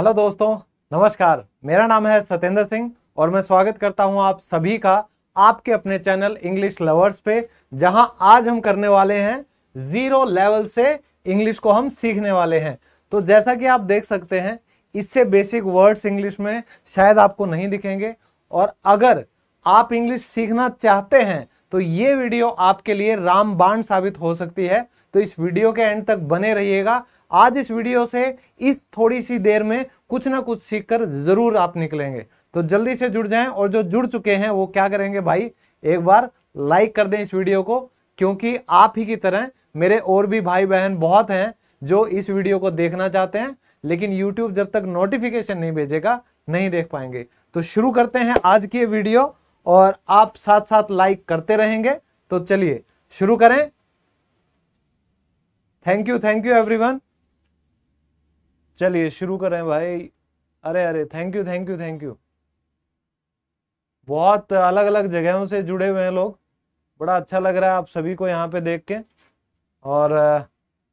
hello दोस्तों नमस्कार मेरा नाम है सत्येंद्र सिंह और मैं स्वागत करता हूं आप सभी का आपके अपने चैनल इंग्लिश लवर्स पे जहां आज हम करने वाले हैं जीरो लेवल से इंग्लिश को हम सीखने वाले हैं तो जैसा कि आप देख सकते हैं इससे बेसिक वर्ड्स इंग्लिश में शायद आपको नहीं दिखेंगे और अगर आप इंग्लिश सीखना चाहते हैं तो ये वीडियो आपके लिए रामबाण साबित हो सकती है तो इस वीडियो के एंड तक बने रहिएगा आज इस वीडियो से इस थोड़ी सी देर में कुछ ना कुछ सीखकर जरूर आप निकलेंगे तो जल्दी से जुड़ जाएं और जो जुड़ चुके हैं वो क्या करेंगे भाई एक बार लाइक कर दें इस वीडियो को क्योंकि आप ही की तरह मेरे और भी भाई बहन बहुत हैं जो इस वीडियो को देखना चाहते हैं लेकिन YouTube जब तक नोटिफिकेशन नहीं भेजेगा नहीं देख पाएंगे तो शुरू करते हैं आज की वीडियो और आप साथ साथ लाइक करते रहेंगे तो चलिए शुरू करें thank you thank you everyone चलिए शुरू करें भाई अरे अरे thank you thank you thank you बहुत अलग अलग जगहों से जुड़े हुए हैं लोग बड़ा अच्छा लग रहा है आप सभी को यहाँ पे देख के और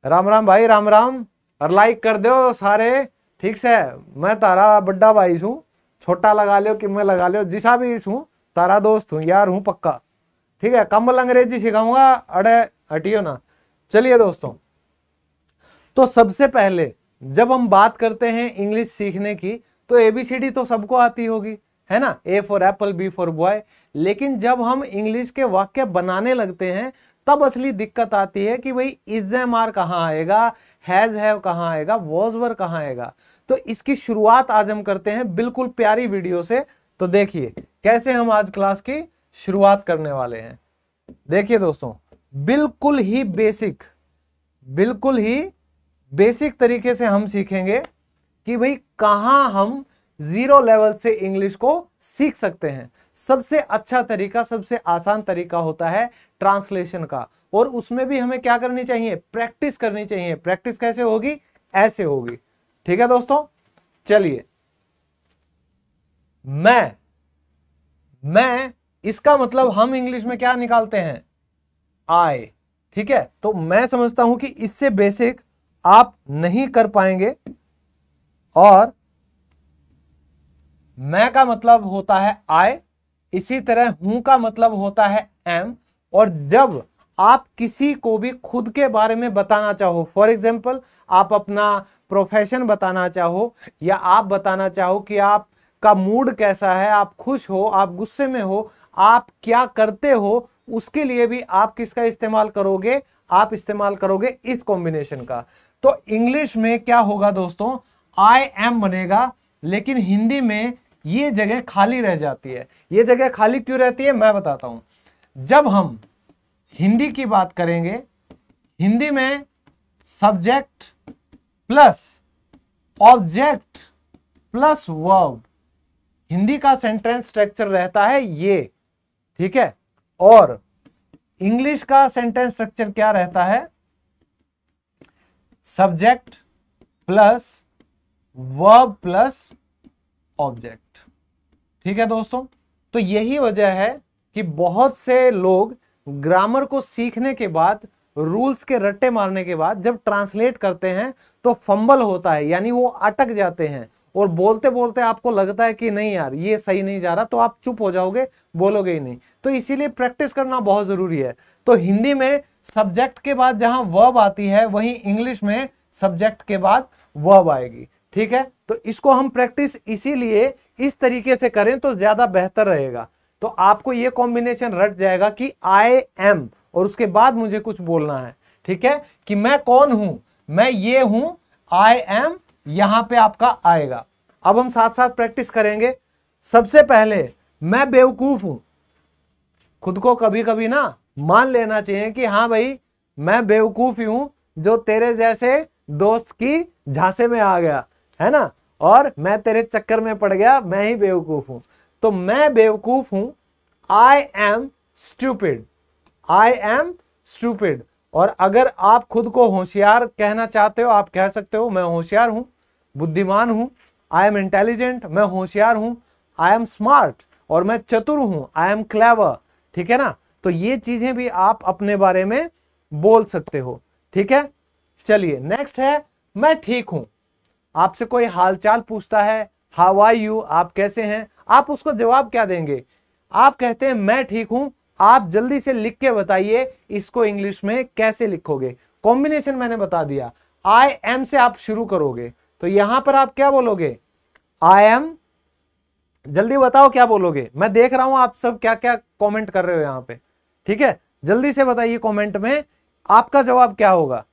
राम राम भाई राम राम और लाइक कर दो सारे ठीक से मैं तारा बड्डा भाई हूँ छोटा लगा लियो कि मैं लगा लियो जिसा भी हूँ तारा दोस्त हूँ यार हूँ पक्का ठीक है कमल अंग्रेजी सिखाऊंगा अड़े हटियो ना चलिए दोस्तों तो सबसे पहले जब हम बात करते हैं इंग्लिश सीखने की तो एबीसीडी तो सबको आती होगी है ना A for apple B for boy लेकिन जब हम इंग्लिश के वाक्य बनाने लगते हैं तब असली दिक्कत आती है कि भाई इज एम आर कहाँ आएगा हैज हैव कहाँ आएगा वॉज वर कहाँ आएगा तो इसकी शुरुआत आज हम करते हैं बिल्कुल प्यारी वीडियो से तो देखिए कैसे हम आज क्लास की शुरुआत करने वाले हैं देखिए दोस्तों बिल्कुल ही बेसिक बिल्कुल ही बेसिक तरीके से हम सीखेंगे कि भाई कहां हम जीरो लेवल से इंग्लिश को सीख सकते हैं सबसे अच्छा तरीका सबसे आसान तरीका होता है ट्रांसलेशन का और उसमें भी हमें क्या करनी चाहिए प्रैक्टिस करनी चाहिए प्रैक्टिस कैसे होगी ऐसे होगी ठीक है दोस्तों चलिए मैं मैं इसका मतलब हम इंग्लिश में क्या निकालते हैं आई ठीक है तो मैं समझता हूं कि इससे बेसिक आप नहीं कर पाएंगे और मैं का मतलब होता है आई इसी तरह हूं का मतलब होता है एम और जब आप किसी को भी खुद के बारे में बताना चाहो फॉर एग्जाम्पल आप अपना प्रोफेशन बताना चाहो या आप बताना चाहो कि आप का मूड कैसा है आप खुश हो आप गुस्से में हो आप क्या करते हो उसके लिए भी आप किसका इस्तेमाल करोगे आप इस्तेमाल करोगे इस कॉम्बिनेशन का तो इंग्लिश में क्या होगा दोस्तों आई एम बनेगा लेकिन हिंदी में ये जगह खाली रह जाती है ये जगह खाली क्यों रहती है मैं बताता हूं जब हम हिंदी की बात करेंगे हिंदी में subject plus object plus verb Hindi का सेंटेंस स्ट्रक्चर रहता है ये ठीक है और इंग्लिश का सेंटेंस स्ट्रक्चर क्या रहता है subject plus verb plus object ठीक है दोस्तों तो यही वजह है कि बहुत से लोग ग्रामर को सीखने के बाद रूल्स के रट्टे मारने के बाद जब ट्रांसलेट करते हैं तो फंबल होता है यानी वो अटक जाते हैं और बोलते बोलते आपको लगता है कि नहीं यार ये सही नहीं जा रहा तो आप चुप हो जाओगे बोलोगे ही नहीं तो इसीलिए प्रैक्टिस करना बहुत ज़रूरी है तो हिंदी में सब्जेक्ट के बाद जहां वर्ब आती है वहीं इंग्लिश में सब्जेक्ट के बाद वर्ब आएगी ठीक है तो इसको हम प्रैक्टिस इसीलिए इस तरीके से करें तो ज़्यादा बेहतर रहेगा तो आपको ये कॉम्बिनेशन रट जाएगा कि आई एम और उसके बाद मुझे कुछ बोलना है ठीक है कि मैं कौन हूं मैं ये हूं आई एम यहां पे आपका आएगा अब हम साथ साथ प्रैक्टिस करेंगे सबसे पहले मैं बेवकूफ हूं खुद को कभी कभी ना मान लेना चाहिए कि हाँ भाई मैं बेवकूफ ही हूं जो तेरे जैसे दोस्त की झांसे में आ गया है ना और मैं तेरे चक्कर में पड़ गया मैं ही बेवकूफ हूं तो मैं बेवकूफ हूं I am stupid I am stupid और अगर आप खुद को होशियार कहना चाहते हो आप कह सकते हो मैं होशियार हूं बुद्धिमान हूँ आई एम इंटेलिजेंट मैं होशियार हूँ आई एम स्मार्ट और मैं चतुर हूँ आई एम क्लेवर ठीक है ना तो ये चीजें भी आप अपने बारे में बोल सकते हो ठीक है चलिए नेक्स्ट है मैं ठीक हूँ आपसे कोई हालचाल पूछता है हाउ आर यू आप कैसे हैं आप उसको जवाब क्या देंगे आप कहते हैं मैं ठीक हूं आप जल्दी से लिख के बताइए इसको इंग्लिश में कैसे लिखोगे कॉम्बिनेशन मैंने बता दिया आई एम से आप शुरू करोगे तो यहां पर आप क्या बोलोगे आई एम जल्दी बताओ क्या बोलोगे मैं देख रहा हूं आप सब क्या क्या कमेंट कर रहे हो यहां पे ठीक है जल्दी से बताइए कमेंट में आपका जवाब क्या होगा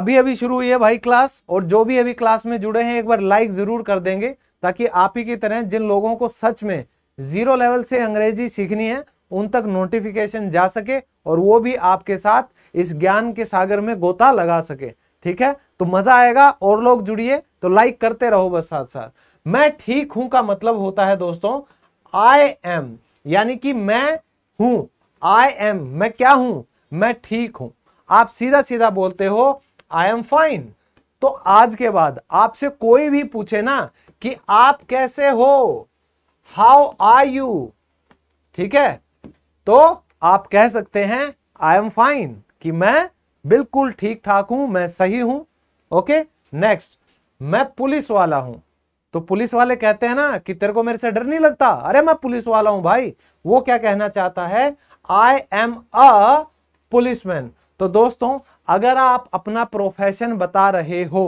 अभी अभी शुरू हुई है भाई क्लास और जो भी अभी क्लास में जुड़े हैं एक बार लाइक जरूर कर देंगे ताकि आप ही की तरह जिन लोगों को सच में जीरो लेवल से अंग्रेजी सीखनी है उन तक नोटिफिकेशन जा सके और वो भी आपके साथ इस ज्ञान के सागर में गोता लगा सके ठीक है तो मजा आएगा और लोग जुड़िए तो लाइक करते रहो बस साथ साथ मैं ठीक हूं का मतलब होता है दोस्तों आई एम यानी कि मैं हूं आई एम मैं क्या हूं मैं ठीक हूं आप सीधा सीधा बोलते हो आई एम फाइन तो आज के बाद आपसे कोई भी पूछे ना कि आप कैसे हो हाउ आर यू ठीक है तो आप कह सकते हैं आई एम फाइन कि मैं बिल्कुल ठीक ठाक हूं मैं सही हूं ओके नेक्स्ट मैं पुलिस वाला हूं तो पुलिस वाले कहते हैं ना कि तेरे को मेरे से डर नहीं लगता अरे मैं पुलिस वाला हूं भाई वो क्या कहना चाहता है आई एम अ पुलिसमैन तो दोस्तों अगर आप अपना प्रोफेशन बता रहे हो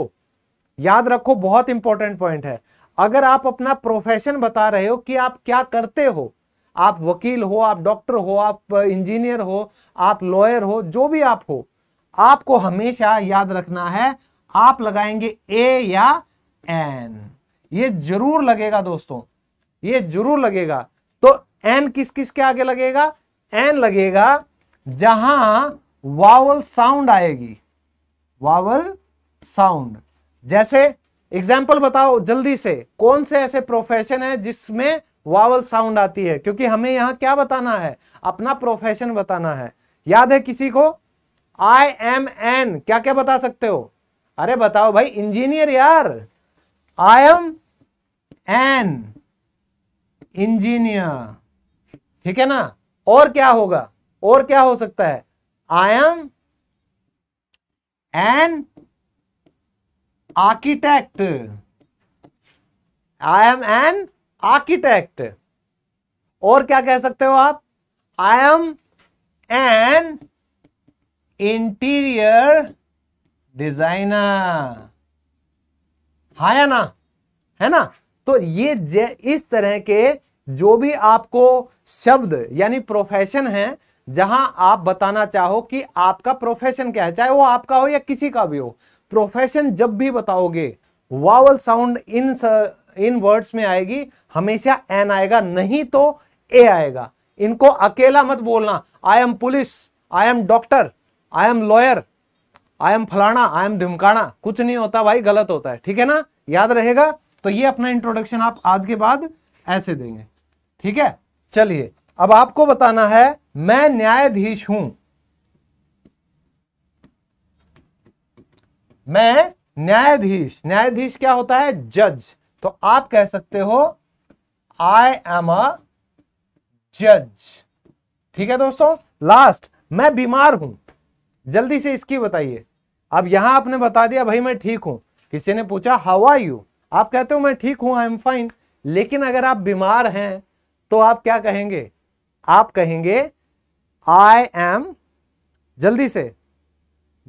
याद रखो बहुत इंपॉर्टेंट पॉइंट है अगर आप अपना प्रोफेशन बता रहे हो कि आप क्या करते हो आप वकील हो आप डॉक्टर हो आप इंजीनियर हो आप लॉयर हो जो भी आप हो आपको हमेशा याद रखना है आप लगाएंगे ए या एन ये जरूर लगेगा दोस्तों ये जरूर लगेगा तो एन किस किस के आगे लगेगा एन लगेगा जहां वावल साउंड आएगी वावल साउंड जैसे एग्जाम्पल बताओ जल्दी से कौन से ऐसे प्रोफेशन है जिसमें वावल साउंड आती है क्योंकि हमें यहां क्या बताना है अपना प्रोफेशन बताना है याद है किसी को आई एम एन क्या क्या बता सकते हो अरे बताओ भाई इंजीनियर यार आई एम एन इंजीनियर ठीक है ना और क्या होगा और क्या हो सकता है I am an architect I am an architect और क्या कह सकते हो आप I am an interior designer हा या ना है ना तो ये इस तरह के जो भी आपको शब्द यानी प्रोफेशन है जहां आप बताना चाहो कि आपका प्रोफेशन क्या है चाहे वो आपका हो या किसी का भी हो प्रोफेशन जब भी बताओगे वावल साउंड इन स, इन वर्ड्स में आएगी हमेशा एन आएगा नहीं तो ए आएगा इनको अकेला मत बोलना I am police I am doctor I am lawyer I am फलाना आई एम धमकाना कुछ नहीं होता भाई गलत होता है ठीक है ना याद रहेगा तो ये अपना इंट्रोडक्शन आप आज के बाद ऐसे देंगे ठीक है चलिए अब आपको बताना है मैं न्यायाधीश हूं मैं न्यायाधीश न्यायाधीश क्या होता है जज तो आप कह सकते हो आई एम अ जज ठीक है दोस्तों लास्ट मैं बीमार हूं जल्दी से इसकी बताइए अब यहां आपने बता दिया भाई मैं ठीक हूं किसी ने पूछा हाउ आर यू आप कहते हो मैं ठीक हूं आई एम फाइन लेकिन अगर आप बीमार हैं तो आप क्या कहेंगे आप कहेंगे आई एम जल्दी से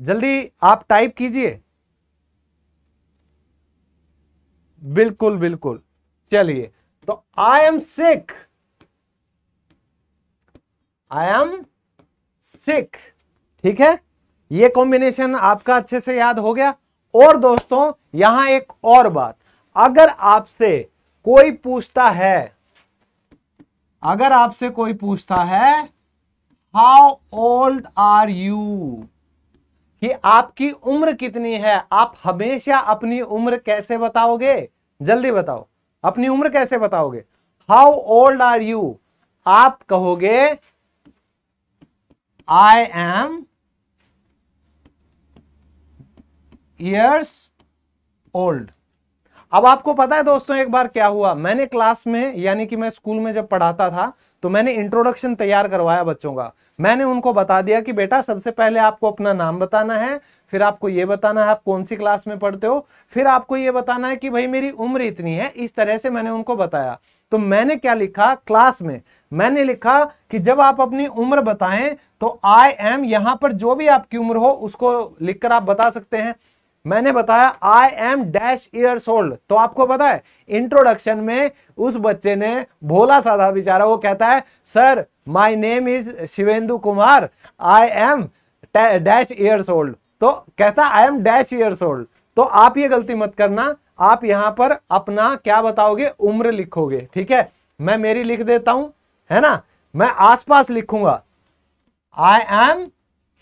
जल्दी आप टाइप कीजिए बिल्कुल बिल्कुल चलिए तो I am Sikh I am Sikh ठीक है ये कॉम्बिनेशन आपका अच्छे से याद हो गया और दोस्तों यहां एक और बात अगर आपसे कोई पूछता है अगर आपसे कोई पूछता है हाउ ओल्ड आर यू कि आपकी उम्र कितनी है आप हमेशा अपनी उम्र कैसे बताओगे जल्दी बताओ अपनी उम्र कैसे बताओगे हाउ ओल्ड आर यू आप कहोगे आई एम ईयर्स ओल्ड अब आपको पता है दोस्तों एक बार क्या हुआ मैंने क्लास में यानी कि मैं स्कूल में जब पढ़ाता था तो मैंने इंट्रोडक्शन तैयार करवाया बच्चों का मैंने उनको बता दिया कि बेटा सबसे पहले आपको अपना नाम बताना है फिर आपको ये बताना है आप कौन सी क्लास में पढ़ते हो फिर आपको ये बताना है कि भाई मेरी उम्र इतनी है इस तरह से मैंने उनको बताया तो मैंने क्या लिखा क्लास में मैंने लिखा कि जब आप अपनी उम्र बताएं तो आई एम यहां पर जो भी आपकी उम्र हो उसको लिखकर आप बता सकते हैं मैंने बताया I am dash years old तो आपको पता है इंट्रोडक्शन में उस बच्चे ने भोला साधा बेचारा वो कहता है sir my name is Shivendu Kumar I am dash years old तो कहता I am dash years old तो आप ये गलती मत करना आप यहां पर अपना क्या बताओगे उम्र लिखोगे ठीक है मैं मेरी लिख देता हूं है ना मैं आसपास लिखूंगा I am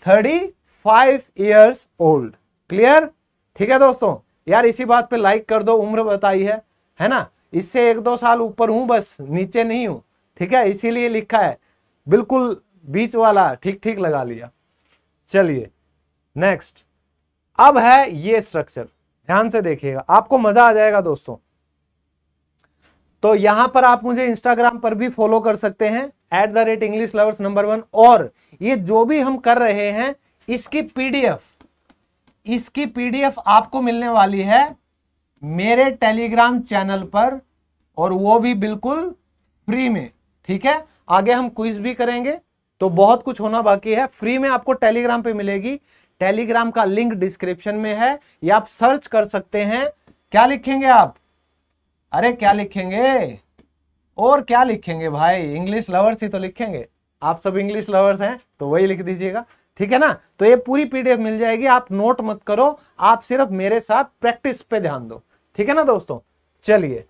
thirty five years old clear ठीक है दोस्तों यार इसी बात पे लाइक कर दो उम्र बताई है है ना इससे एक दो साल ऊपर हूं बस नीचे नहीं हूं ठीक है इसीलिए लिखा है बिल्कुल बीच वाला ठीक ठीक लगा लिया चलिए नेक्स्ट अब है ये स्ट्रक्चर ध्यान से देखिएगा आपको मजा आ जाएगा दोस्तों तो यहां पर आप मुझे इंस्टाग्राम पर भी फॉलो कर सकते हैं at the rate English lovers number one और ये जो भी हम कर रहे हैं इसकी पीडीएफ इसकी पीडीएफ आपको मिलने वाली है मेरे टेलीग्राम चैनल पर और वो भी बिल्कुल फ्री में ठीक है आगे हम क्विज भी करेंगे तो बहुत कुछ होना बाकी है फ्री में आपको टेलीग्राम पे मिलेगी टेलीग्राम का लिंक डिस्क्रिप्शन में है या आप सर्च कर सकते हैं क्या लिखेंगे आप अरे क्या लिखेंगे और क्या लिखेंगे भाई इंग्लिश लवर्स ही तो लिखेंगे आप सब इंग्लिश लवर्स हैं तो वही लिख दीजिएगा ठीक है ना तो ये पूरी पीडीएफ मिल जाएगी आप नोट मत करो आप सिर्फ मेरे साथ प्रैक्टिस पे ध्यान दो ठीक है ना दोस्तों चलिए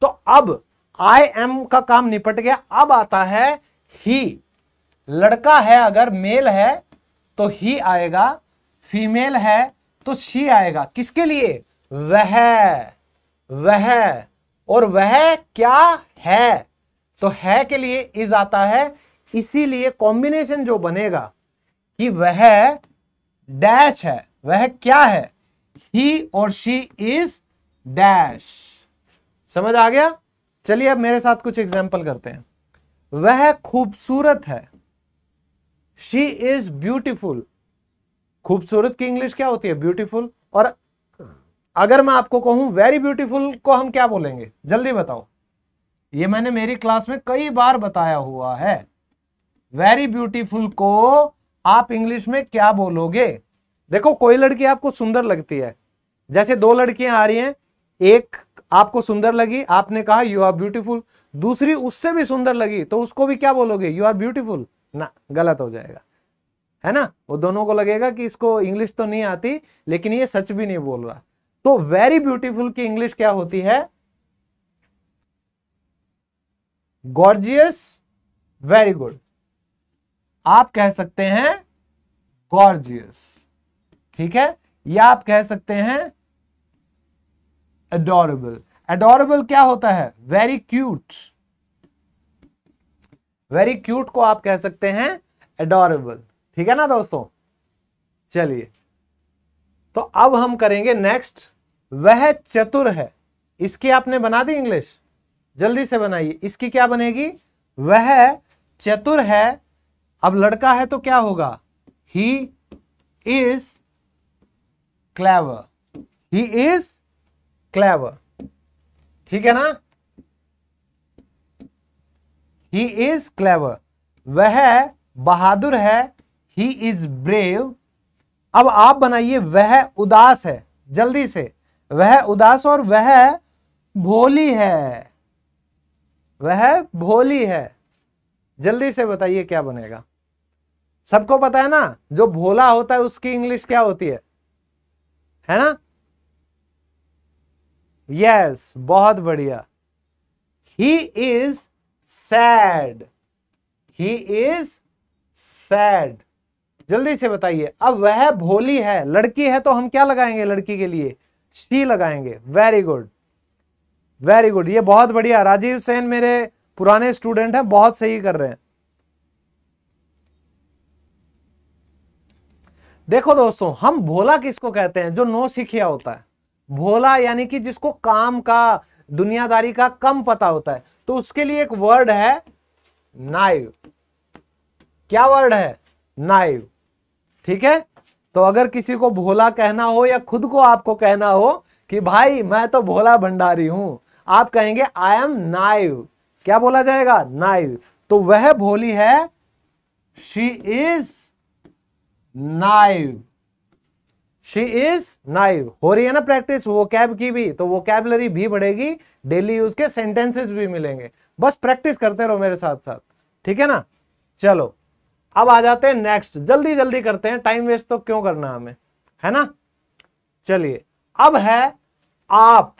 तो अब आई एम का काम निपट गया अब आता है ही लड़का है अगर मेल है तो ही आएगा फीमेल है तो शी आएगा किसके लिए वह वह और वह क्या है तो है के लिए इज आता है इसीलिए कॉम्बिनेशन जो बनेगा कि वह डैश है वह क्या है ही और शी इज डैश समझ आ गया चलिए अब मेरे साथ कुछ एग्जाम्पल करते हैं वह खूबसूरत है शी इज ब्यूटिफुल खूबसूरत की इंग्लिश क्या होती है ब्यूटीफुल और अगर मैं आपको कहूं वेरी ब्यूटीफुल को हम क्या बोलेंगे जल्दी बताओ ये मैंने मेरी क्लास में कई बार बताया हुआ है वेरी ब्यूटीफुल को आप इंग्लिश में क्या बोलोगे देखो कोई लड़की आपको सुंदर लगती है जैसे दो लड़कियां आ रही हैं एक आपको सुंदर लगी आपने कहा यू आर ब्यूटीफुल दूसरी उससे भी सुंदर लगी तो उसको भी क्या बोलोगे यू आर ब्यूटीफुल ना गलत हो जाएगा है ना वो दोनों को लगेगा कि इसको इंग्लिश तो नहीं आती लेकिन ये सच भी नहीं बोल रहा तो वेरी ब्यूटीफुल की इंग्लिश क्या होती है गॉर्जियस वेरी गुड आप कह सकते हैं गॉर्जियस ठीक है या आप कह सकते हैं एडोरेबल एडोरेबल क्या होता है वेरी क्यूट वेरी क्यूट को आप कह सकते हैं एडोरेबल ठीक है ना दोस्तों चलिए तो अब हम करेंगे नेक्स्ट वह चतुर है इसकी आपने बना दी इंग्लिश जल्दी से बनाइए इसकी क्या बनेगी वह चतुर है अब लड़का है तो क्या होगा ही इज क्लैवर ही इज क्लैवर ठीक है ना ही इज क्लैव वह बहादुर है ही इज ब्रेव अब आप बनाइए वह उदास है जल्दी से वह उदास और वह भोली है वह भोली है जल्दी से बताइए क्या बनेगा सबको पता है ना जो भोला होता है उसकी इंग्लिश क्या होती है है ना यस yes, बहुत बढ़िया he is sad he is sad जल्दी से बताइए अब वह भोली है लड़की है तो हम क्या लगाएंगे लड़की के लिए शी लगाएंगे वेरी गुड वेरी गुड ये बहुत बढ़िया राजीव सेन मेरे पुराने स्टूडेंट हैं बहुत सही कर रहे हैं देखो दोस्तों हम भोला किसको कहते हैं जो नो सीखिया होता है भोला यानी कि जिसको काम का दुनियादारी का कम पता होता है तो उसके लिए एक वर्ड है नाइव क्या वर्ड है नाइव ठीक है तो अगर किसी को भोला कहना हो या खुद को आपको कहना हो कि भाई मैं तो भोला भंडारी हूं आप कहेंगे आई एम नाइव क्या बोला जाएगा नाइव तो वह भोली है she is naive she is naive हो रही है ना प्रैक्टिस वो कैब की भी तो वो कैबलरी भी बढ़ेगी डेली यूज के सेंटेंसेस भी मिलेंगे बस प्रैक्टिस करते रहो मेरे साथ साथ ठीक है ना चलो अब आ जाते हैं नेक्स्ट जल्दी जल्दी करते हैं टाइम वेस्ट तो क्यों करना हमें है ना चलिए अब है आप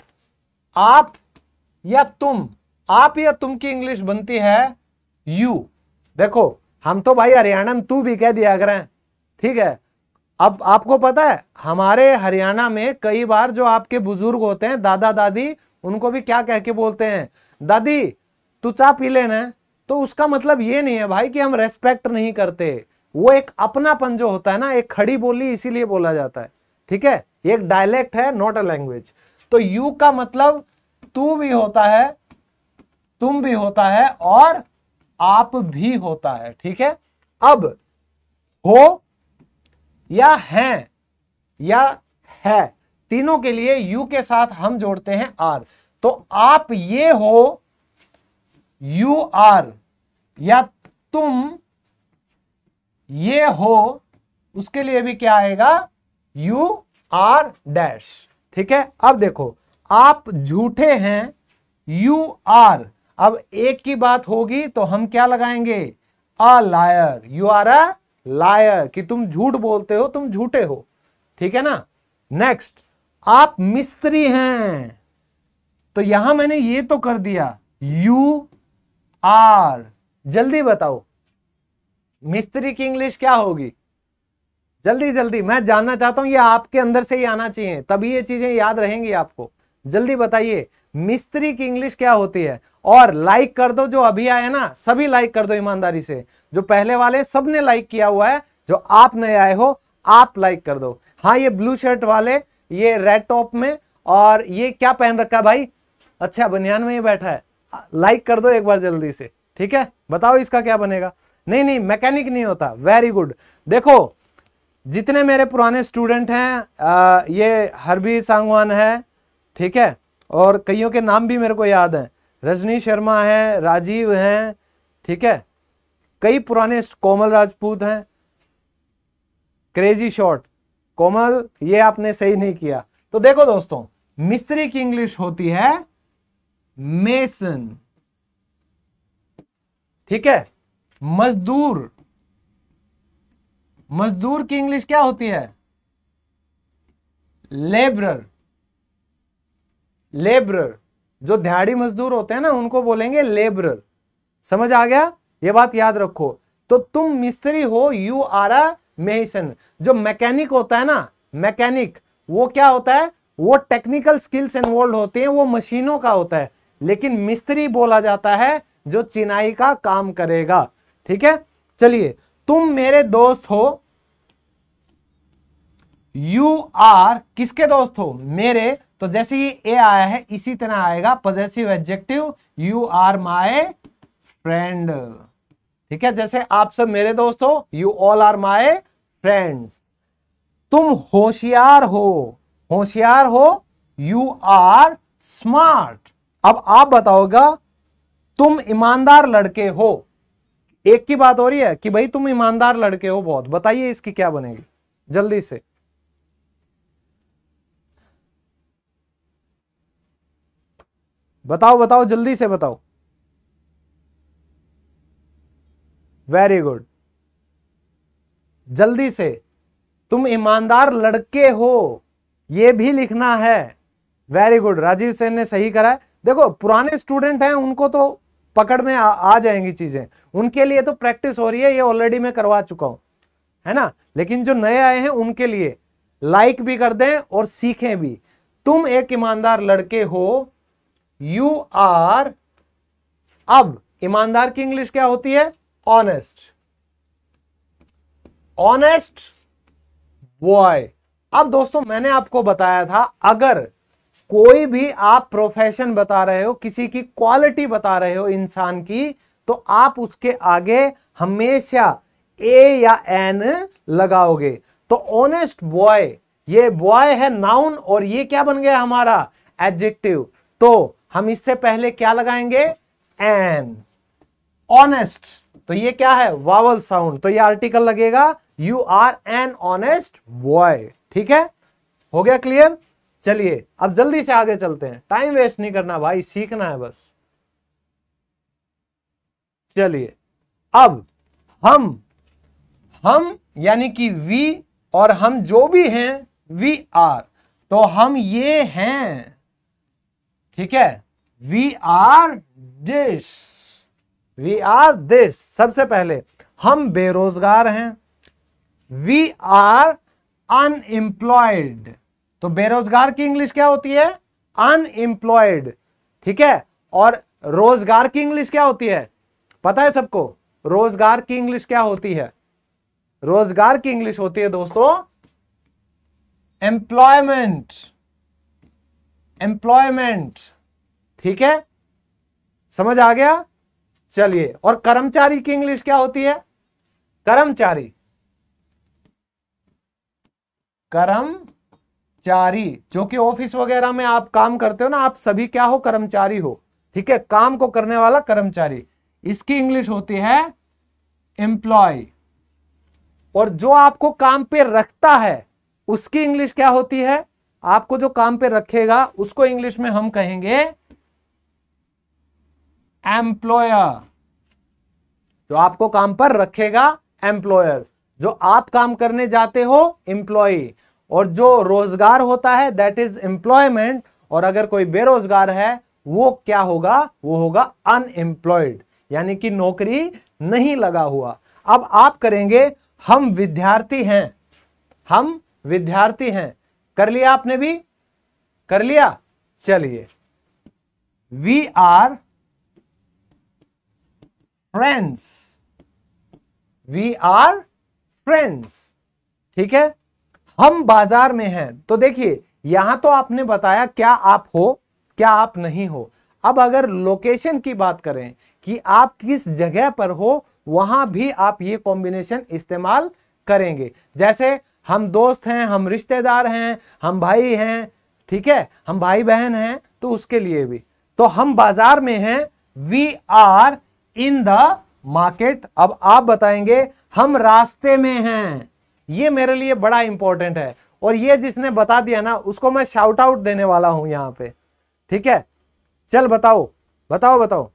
आप या तुम आप या तुम की इंग्लिश बनती है यू देखो हम तो भाई हरियाणा में तू भी कह दिया करें ठीक है अब आपको पता है हमारे हरियाणा में कई बार जो आपके बुजुर्ग होते हैं दादा दादी उनको भी क्या कह के बोलते हैं दादी तू चाह पी लेना तो उसका मतलब ये नहीं है भाई कि हम रेस्पेक्ट नहीं करते वो एक अपनापन जो होता है ना एक खड़ी बोली इसीलिए बोला जाता है ठीक है एक डायलेक्ट है नॉट अ लैंग्वेज तो यू का मतलब तू भी होता है तुम भी होता है और आप भी होता है ठीक है अब हो या हैं या है तीनों के लिए यू के साथ हम जोड़ते हैं आर तो आप ये हो यू आर या तुम ये हो उसके लिए भी क्या आएगा यू आर डैश ठीक है अब देखो आप झूठे हैं यू आर अब एक की बात होगी तो हम क्या लगाएंगे a liar you are a liar कि तुम झूठ बोलते हो तुम झूठे हो ठीक है ना नेक्स्ट आप मिस्त्री हैं तो यहां मैंने ये तो कर दिया यू आर जल्दी बताओ मिस्त्री की इंग्लिश क्या होगी जल्दी जल्दी मैं जानना चाहता हूं ये आपके अंदर से ही आना चाहिए तभी ये चीजें याद रहेंगी आपको जल्दी बताइए मिस्त्री की इंग्लिश क्या होती है और लाइक कर दो जो अभी आए ना सभी लाइक कर दो ईमानदारी से जो पहले वाले सबने लाइक किया हुआ है जो आप नए आए हो आप लाइक कर दो हाँ ये ब्लू शर्ट वाले ये रेड टॉप में और ये क्या पहन रखा है भाई अच्छा बनियान में ही बैठा है लाइक कर दो एक बार जल्दी से ठीक है बताओ इसका क्या बनेगा नहीं नहीं मैकेनिक नहीं होता वेरी गुड देखो जितने मेरे पुराने स्टूडेंट हैं आ, ये हरबी सांगवान है ठीक है और कईयों के नाम भी मेरे को याद हैं रजनी शर्मा है राजीव हैं ठीक है कई पुराने कोमल राजपूत हैं क्रेजी शॉट कोमल ये आपने सही नहीं किया तो देखो दोस्तों मिस्त्री की इंग्लिश होती है मेसन ठीक है मजदूर मजदूर की इंग्लिश क्या होती है लेबरर लेबरर जो दिहाड़ी मजदूर होते हैं ना उनको बोलेंगे लेबरर समझ आ गया ये बात याद रखो तो तुम मिस्त्री हो यू आर अ मेसन जो मैकेनिक होता है ना मैकेनिक वो क्या होता है वो टेक्निकल स्किल्स इन्वॉल्व होते हैं वो मशीनों का होता है लेकिन मिस्त्री बोला जाता है जो चिनाई का काम करेगा ठीक है चलिए तुम मेरे दोस्त हो यू आर किसके दोस्त हो मेरे तो जैसे ये ए आया है इसी तरह आएगा positive adjective you are my friend ठीक है जैसे आप सब मेरे दोस्त हो you all are my friends तुम होशियार हो होशियार हो यू आर स्मार्ट अब आप बताओगा तुम ईमानदार लड़के हो एक की बात हो रही है कि भाई तुम ईमानदार लड़के हो बहुत बताइए इसकी क्या बनेगी जल्दी से बताओ बताओ जल्दी से बताओ वेरी गुड जल्दी से तुम ईमानदार लड़के हो यह भी लिखना है वेरी गुड राजीव सेन ने सही करा है देखो पुराने स्टूडेंट हैं उनको तो पकड़ में आ, आ जाएंगी चीजें उनके लिए तो प्रैक्टिस हो रही है ये ऑलरेडी मैं करवा चुका हूं है ना लेकिन जो नए आए हैं उनके लिए लाइक भी कर दें और सीखें भी तुम एक ईमानदार लड़के हो यू आर अब ईमानदार की इंग्लिश क्या होती है ऑनेस्ट ऑनेस्ट बॉय अब दोस्तों मैंने आपको बताया था अगर कोई भी आप प्रोफेशन बता रहे हो किसी की क्वालिटी बता रहे हो इंसान की तो आप उसके आगे हमेशा ए या एन लगाओगे तो ऑनेस्ट बॉय ये बॉय है नाउन और ये क्या बन गया हमारा एडजेक्टिव तो हम इससे पहले क्या लगाएंगे एन ऑनेस्ट तो ये क्या है वावल साउंड तो ये आर्टिकल लगेगा you are an honest boy ठीक है हो गया क्लियर चलिए अब जल्दी से आगे चलते हैं टाइम वेस्ट नहीं करना भाई सीखना है बस चलिए अब हम हम यानी कि वी और हम जो भी हैं वी आर तो हम ये हैं ठीक है we are this we are this सबसे पहले हम बेरोजगार हैं वी आर अनएम्प्लॉयड तो बेरोजगार की इंग्लिश क्या होती है अनएम्प्लॉयड ठीक है और रोजगार की इंग्लिश क्या होती है पता है सबको रोजगार की इंग्लिश क्या होती है रोजगार की इंग्लिश होती है दोस्तों एम्प्लॉयमेंट एम्प्लॉयमेंट ठीक है समझ आ गया चलिए और कर्मचारी की इंग्लिश क्या होती है कर्मचारी कर्मचारी जो कि ऑफिस वगैरह में आप काम करते हो ना आप सभी क्या हो कर्मचारी हो ठीक है काम को करने वाला कर्मचारी इसकी इंग्लिश होती है एम्प्लॉय और जो आपको काम पे रखता है उसकी इंग्लिश क्या होती है आपको जो काम पे रखेगा उसको इंग्लिश में हम कहेंगे एम्प्लॉयर जो आपको काम पर रखेगा एम्प्लॉयर जो आप काम करने जाते हो एम्प्लॉय और जो रोजगार होता है दैट इज एम्प्लॉयमेंट और अगर कोई बेरोजगार है वो क्या होगा वो होगा अनएम्प्लॉयड यानी कि नौकरी नहीं लगा हुआ अब आप करेंगे हम विद्यार्थी हैं हम विद्यार्थी हैं कर लिया आपने भी कर लिया चलिए we are friends we are friends ठीक है हम बाजार में हैं तो देखिए यहां तो आपने बताया क्या आप हो क्या आप नहीं हो अब अगर लोकेशन की बात करें कि आप किस जगह पर हो वहां भी आप ये कॉम्बिनेशन इस्तेमाल करेंगे जैसे हम दोस्त हैं हम रिश्तेदार हैं हम भाई हैं ठीक है हम भाई बहन हैं तो उसके लिए भी तो हम बाजार में हैं we are in the market अब आप बताएंगे हम रास्ते में हैं ये मेरे लिए बड़ा इंपॉर्टेंट है और ये जिसने बता दिया ना उसको मैं शाउट आउट देने वाला हूं यहां पे ठीक है चल बताओ बताओ बताओ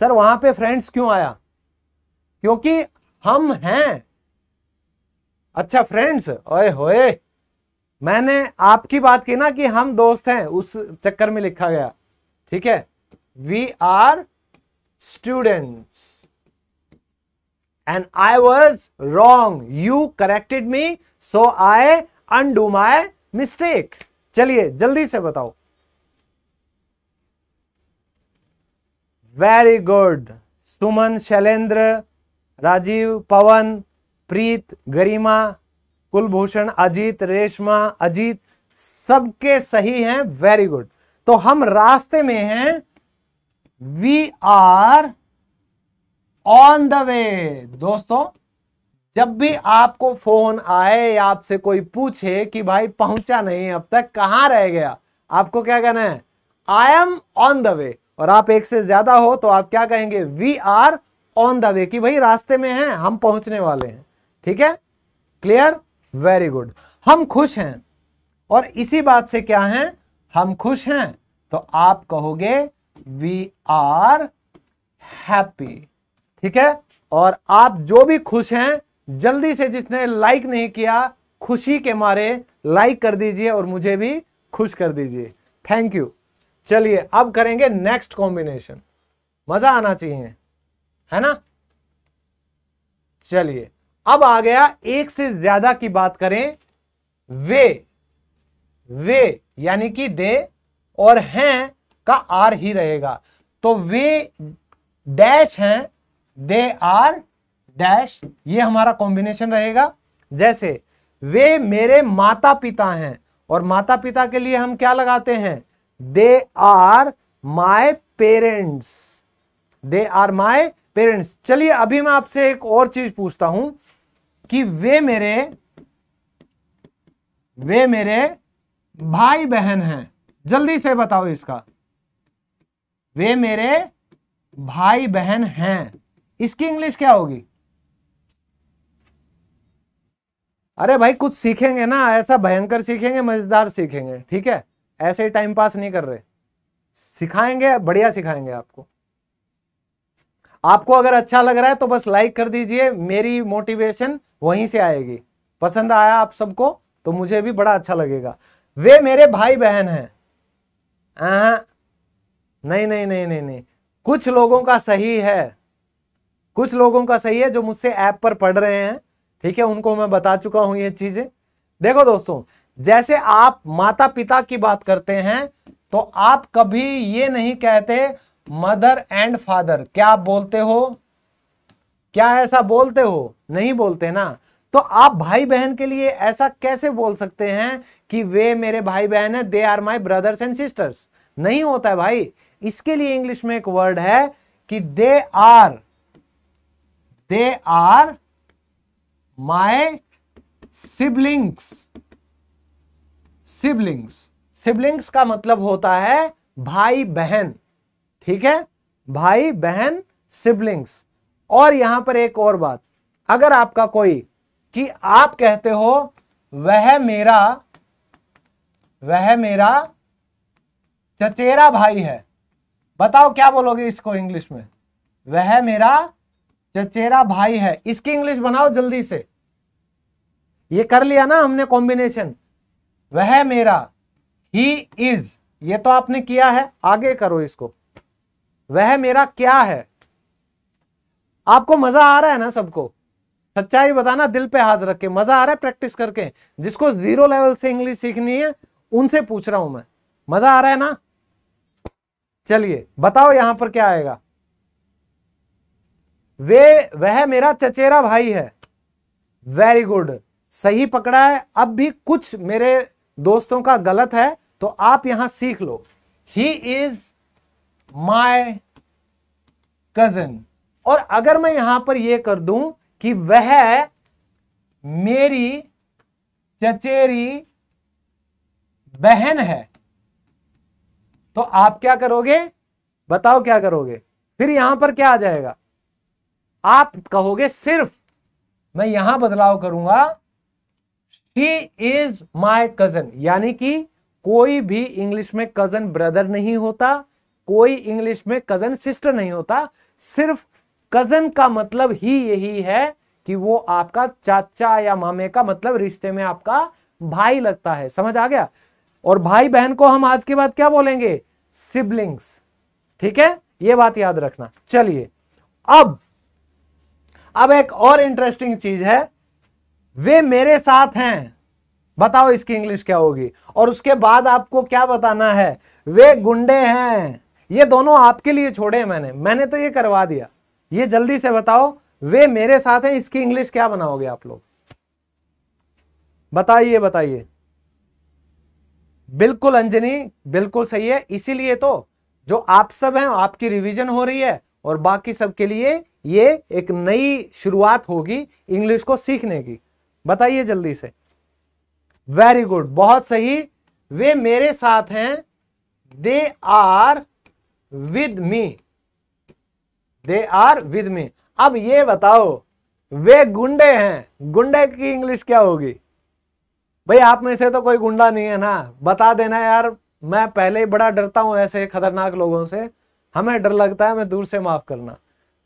सर वहां पे फ्रेंड्स क्यों आया क्योंकि हम हैं अच्छा फ्रेंड्स ओए होए मैंने आपकी बात की ना कि हम दोस्त हैं उस चक्कर में लिखा गया ठीक है we are students and I was wrong you corrected me so I undo my mistake चलिए जल्दी से बताओ वेरी गुड सुमन शैलेंद्र राजीव पवन प्रीत गरिमा कुलभूषण अजीत रेशमा अजीत सबके सही हैं वेरी गुड तो हम रास्ते में हैं we are on the way दोस्तों जब भी आपको फोन आए या आपसे कोई पूछे कि भाई पहुंचा नहीं अब तक कहां रह गया आपको क्या कहना है I am on the way और आप एक से ज्यादा हो तो आप क्या कहेंगे we are on the way कि भाई रास्ते में हैं हम पहुंचने वाले हैं ठीक है क्लियर वेरी गुड हम खुश हैं और इसी बात से क्या हैं हम खुश हैं तो आप कहोगे वी आर हैप्पी ठीक है और आप जो भी खुश हैं जल्दी से जिसने लाइक नहीं किया खुशी के मारे लाइक कर दीजिए और मुझे भी खुश कर दीजिए थैंक यू चलिए अब करेंगे नेक्स्ट कॉम्बिनेशन मजा आना चाहिए है ना चलिए अब आ गया एक से ज्यादा की बात करें वे वे यानी कि दे और हैं का आर ही रहेगा तो वे डैश हैं दे आर डैश ये हमारा कॉम्बिनेशन रहेगा जैसे वे मेरे माता पिता हैं और माता पिता के लिए हम क्या लगाते हैं they are my parents they are my parents चलिए अभी मैं आपसे एक और चीज पूछता हूं कि वे मेरे वे मेरे भाई बहन हैं जल्दी से बताओ इसका वे मेरे भाई बहन हैं इसकी इंग्लिश क्या होगी अरे भाई कुछ सीखेंगे ना ऐसा भयंकर सीखेंगे मजेदार सीखेंगे ठीक है ऐसे ही टाइम पास नहीं कर रहे सिखाएंगे बढ़िया सिखाएंगे आपको आपको अगर अच्छा लग रहा है तो बस लाइक कर दीजिए मेरी मोटिवेशन वहीं से आएगी पसंद आया आप सबको तो मुझे भी बड़ा अच्छा लगेगा वे मेरे भाई बहन हैं नहीं नहीं नहीं नहीं नहीं कुछ लोगों का सही है कुछ लोगों का सही है जो मुझसे ऐप पर पढ़ रहे हैं ठीक है उनको मैं बता चुका हूं ये चीजें देखो दोस्तों जैसे आप माता पिता की बात करते हैं तो आप कभी ये नहीं कहते मदर एंड फादर क्या आप बोलते हो क्या ऐसा बोलते हो नहीं बोलते ना तो आप भाई बहन के लिए ऐसा कैसे बोल सकते हैं कि वे मेरे भाई बहन है they are my brothers and sisters नहीं होता है भाई इसके लिए इंग्लिश में एक वर्ड है कि they are they are my siblings siblings siblings का मतलब होता है भाई बहन ठीक है भाई बहन सिबलिंग्स और यहां पर एक और बात अगर आपका कोई कि आप कहते हो वह मेरा वह मेरा चचेरा भाई है बताओ क्या बोलोगे इसको इंग्लिश में वह मेरा चचेरा भाई है इसकी इंग्लिश बनाओ जल्दी से ये कर लिया ना हमने कॉम्बिनेशन वह मेरा ही इज ये तो आपने किया है आगे करो इसको वह मेरा क्या है आपको मजा आ रहा है ना सबको सच्चाई बताना दिल पे हाथ रख के मजा आ रहा है प्रैक्टिस करके जिसको जीरो लेवल से इंग्लिश सीखनी है उनसे पूछ रहा हूं मैं मजा आ रहा है ना चलिए बताओ यहां पर क्या आएगा वे वह मेरा चचेरा भाई है वेरी गुड सही पकड़ा है अब भी कुछ मेरे दोस्तों का गलत है तो आप यहां सीख लो ही इज माई कजन और अगर मैं यहां पर यह कर दूं कि वह मेरी चचेरी बहन है तो आप क्या करोगे बताओ क्या करोगे फिर यहां पर क्या आ जाएगा आप कहोगे सिर्फ मैं यहां बदलाव करूंगा शी इज माई कजन यानी कि कोई भी इंग्लिश में कजन ब्रदर नहीं होता कोई इंग्लिश में कजन सिस्टर नहीं होता सिर्फ कजन का मतलब ही यही है कि वो आपका चाचा या मामे का मतलब रिश्ते में आपका भाई लगता है समझ आ गया और भाई बहन को हम आज के बाद क्या बोलेंगे सिबलिंग्स ठीक है ये बात याद रखना चलिए अब अब एक और इंटरेस्टिंग चीज है वे मेरे साथ हैं बताओ इसकी इंग्लिश क्या होगी और उसके बाद आपको क्या बताना है वे गुंडे हैं ये दोनों आपके लिए छोड़े मैंने मैंने तो ये करवा दिया ये जल्दी से बताओ वे मेरे साथ हैं इसकी इंग्लिश क्या बनाओगे आप लोग बताइए बताइए बिल्कुल अंजनी बिल्कुल सही है इसीलिए तो जो आप सब हैं आपकी रिवीजन हो रही है और बाकी सबके लिए ये एक नई शुरुआत होगी इंग्लिश को सीखने की बताइए जल्दी से वेरी गुड बहुत सही वे मेरे साथ हैं they are with me they are with me अब ये बताओ वे गुंडे हैं गुंडे की इंग्लिश क्या होगी भाई आप में से तो कोई गुंडा नहीं है ना बता देना यार मैं पहले ही बड़ा डरता हूं ऐसे खतरनाक लोगों से हमें डर लगता है मैं दूर से माफ करना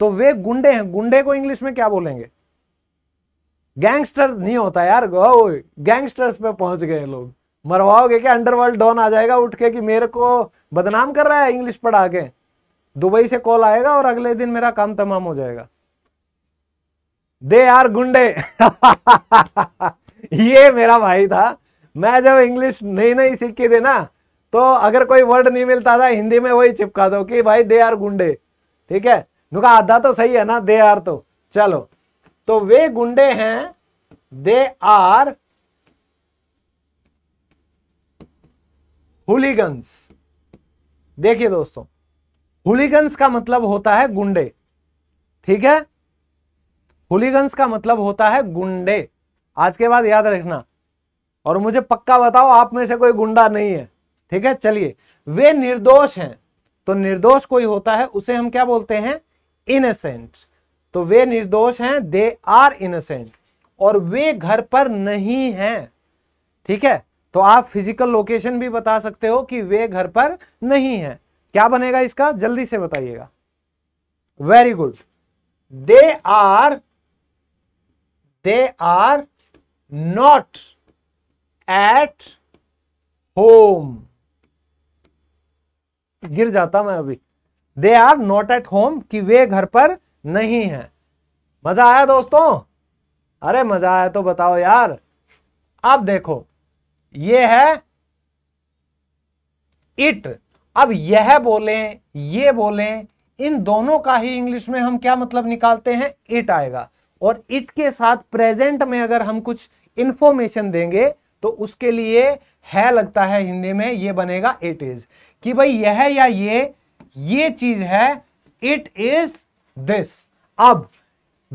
तो वे गुंडे हैं गुंडे को इंग्लिश में क्या बोलेंगे गैंगस्टर नहीं होता यार गैंगस्टर्स पे पहुंच गए लोग मरवाओगे क्या अंडरवर्ल्ड डॉन आ जाएगा उठ के कि मेरे को बदनाम कर रहा है इंग्लिश पढ़ा के दुबई से कॉल आएगा और अगले दिन मेरा काम तमाम हो जाएगा दे यार गुंडे ये मेरा भाई था मैं जब इंग्लिश नई नई सीखी थी ना तो अगर कोई वर्ड नहीं मिलता था हिंदी में वही चिपका दो कि भाई दे आर गुंडे ठीक है नुका आधा तो सही है ना दे आर तो चलो तो वे गुंडे हैं दे आर हुलीगंस देखिए दोस्तों हुलीगंस का मतलब होता है गुंडे ठीक है हुलीगंस का मतलब होता है गुंडे आज के बाद याद रखना और मुझे पक्का बताओ आप में से कोई गुंडा नहीं है ठीक है चलिए वे निर्दोष हैं तो निर्दोष कोई होता है उसे हम क्या बोलते हैं इनसेंट तो वे निर्दोष हैं दे आर इनसेंट और वे घर पर नहीं हैं ठीक है तो आप फिजिकल लोकेशन भी बता सकते हो कि वे घर पर नहीं हैं क्या बनेगा इसका जल्दी से बताइएगा very good they are they are not at home गिर जाता मैं अभी they are not at home कि वे घर पर नहीं है मजा आया दोस्तों अरे मजा आया तो बताओ यार अब देखो ये है इट अब यह बोलें ये बोलें इन दोनों का ही इंग्लिश में हम क्या मतलब निकालते हैं इट आएगा और इट के साथ प्रेजेंट में अगर हम कुछ इंफॉर्मेशन देंगे तो उसके लिए है लगता है हिंदी में ये बनेगा इट इज कि भाई यह या ये ये चीज है इट इज दिस अब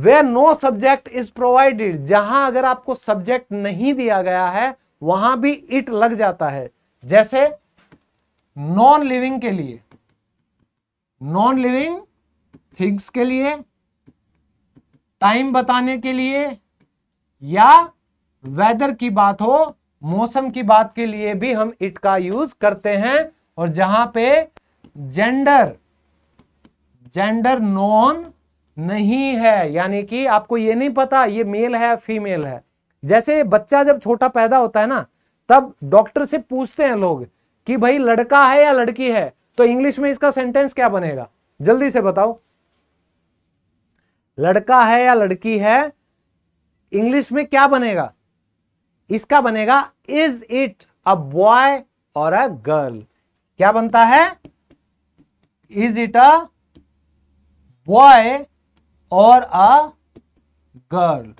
वे नो सब्जेक्ट इज प्रोवाइडेड जहां अगर आपको सब्जेक्ट नहीं दिया गया है वहां भी इट लग जाता है जैसे नॉन लिविंग के लिए नॉन लिविंग थिंग्स के लिए टाइम बताने के लिए या वेदर की बात हो मौसम की बात के लिए भी हम इट का यूज करते हैं और जहां पे जेंडर जेंडर नॉन नहीं है यानी कि आपको ये नहीं पता ये मेल है फीमेल है जैसे बच्चा जब छोटा पैदा होता है ना तब डॉक्टर से पूछते हैं लोग कि भाई लड़का है या लड़की है तो इंग्लिश में इसका सेंटेंस क्या बनेगा जल्दी से बताओ लड़का है या लड़की है इंग्लिश में क्या बनेगा इसका बनेगा इज इट अ बॉय और अ गर्ल क्या बनता है इज इट अ बॉय और अ गर्ल